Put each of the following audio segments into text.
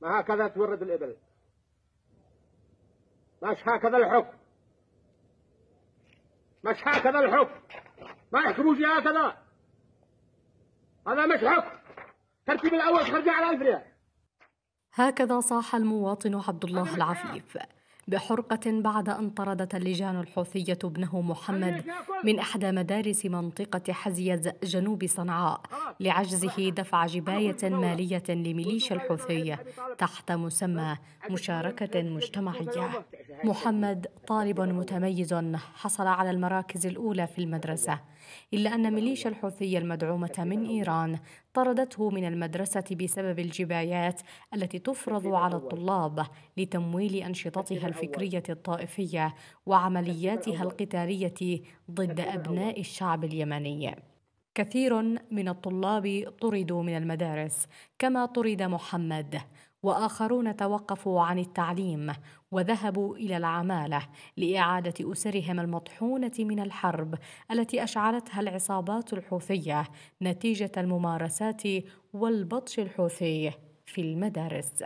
ما هكذا تورد الإبل مش هكذا الحكم مش هكذا الحكم ما يحكموش هكذا هذا مش حكم ترتيب الأول خرجة على ألف ريال هكذا صاح المواطن عبد الله العفيف بحرقة بعد أن طردت اللجان الحوثية ابنه محمد من إحدى مدارس منطقة حزيز جنوب صنعاء آه. لعجزه دفع جباية مالية لميليشيا الحوثي تحت مسمى مشاركة مجتمعية. محمد طالب متميز حصل على المراكز الأولى في المدرسة، إلا أن ميليشيا الحوثي المدعومة من إيران طردته من المدرسة بسبب الجبايات التي تفرض على الطلاب لتمويل أنشطتها الفكرية الطائفية وعملياتها القتالية ضد أبناء الشعب اليمني. كثير من الطلاب طردوا من المدارس كما طرد محمد واخرون توقفوا عن التعليم وذهبوا الى العماله لاعاده اسرهم المطحونه من الحرب التي اشعلتها العصابات الحوثيه نتيجه الممارسات والبطش الحوثي في المدارس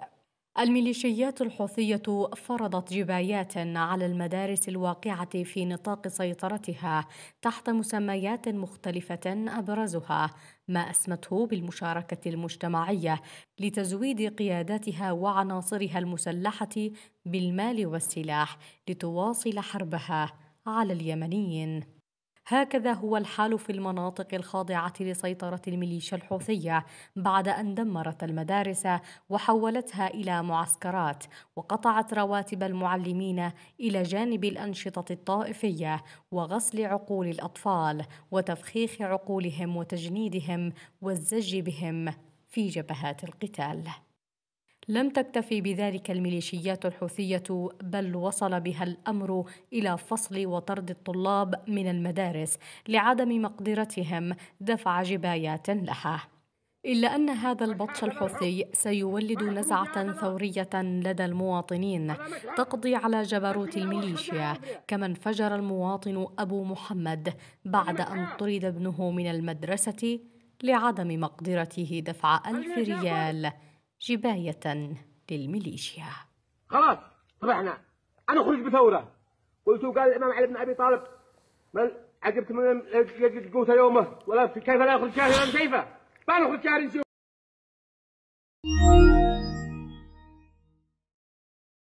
الميليشيات الحوثية فرضت جبايات على المدارس الواقعة في نطاق سيطرتها تحت مسميات مختلفة أبرزها ما أسمته بالمشاركة المجتمعية لتزويد قياداتها وعناصرها المسلحة بالمال والسلاح لتواصل حربها على اليمنيين هكذا هو الحال في المناطق الخاضعة لسيطرة الميليشيا الحوثية بعد أن دمرت المدارس وحولتها إلى معسكرات وقطعت رواتب المعلمين إلى جانب الأنشطة الطائفية وغسل عقول الأطفال وتفخيخ عقولهم وتجنيدهم والزج بهم في جبهات القتال لم تكتفي بذلك الميليشيات الحوثية بل وصل بها الأمر إلى فصل وطرد الطلاب من المدارس لعدم مقدرتهم دفع جبايات لها إلا أن هذا البطش الحوثي سيولد نزعة ثورية لدى المواطنين تقضي على جبروت الميليشيا كما انفجر المواطن أبو محمد بعد أن طرد ابنه من المدرسة لعدم مقدرته دفع ألف ريال جباية للميليشيا خلاص طبعنا أنا أخرج بثورة قلت قال الإمام علي بن أبي طالب بل عجبت من يجد قوت يومه ولا كيف لا يخرج شهر سيفه ما نخرج شهر